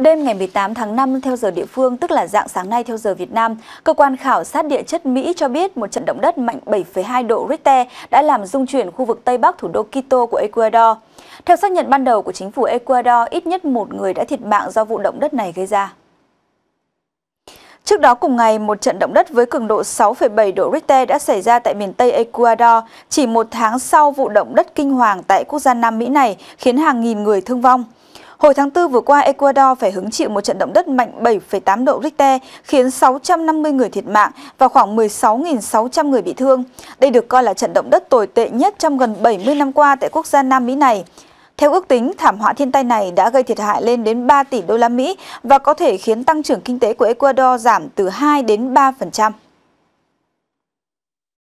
Đêm ngày 18 tháng 5 theo giờ địa phương, tức là dạng sáng nay theo giờ Việt Nam, cơ quan khảo sát địa chất Mỹ cho biết một trận động đất mạnh 7,2 độ Richter đã làm rung chuyển khu vực Tây Bắc thủ đô Quito của Ecuador. Theo xác nhận ban đầu của chính phủ Ecuador, ít nhất một người đã thiệt mạng do vụ động đất này gây ra. Trước đó cùng ngày, một trận động đất với cường độ 6,7 độ Richter đã xảy ra tại miền Tây Ecuador chỉ một tháng sau vụ động đất kinh hoàng tại quốc gia Nam Mỹ này khiến hàng nghìn người thương vong. Hồi tháng 4 vừa qua, Ecuador phải hứng chịu một trận động đất mạnh 7,8 độ Richter khiến 650 người thiệt mạng và khoảng 16.600 người bị thương. Đây được coi là trận động đất tồi tệ nhất trong gần 70 năm qua tại quốc gia Nam Mỹ này. Theo ước tính, thảm họa thiên tai này đã gây thiệt hại lên đến 3 tỷ đô la Mỹ và có thể khiến tăng trưởng kinh tế của Ecuador giảm từ 2 đến 3%.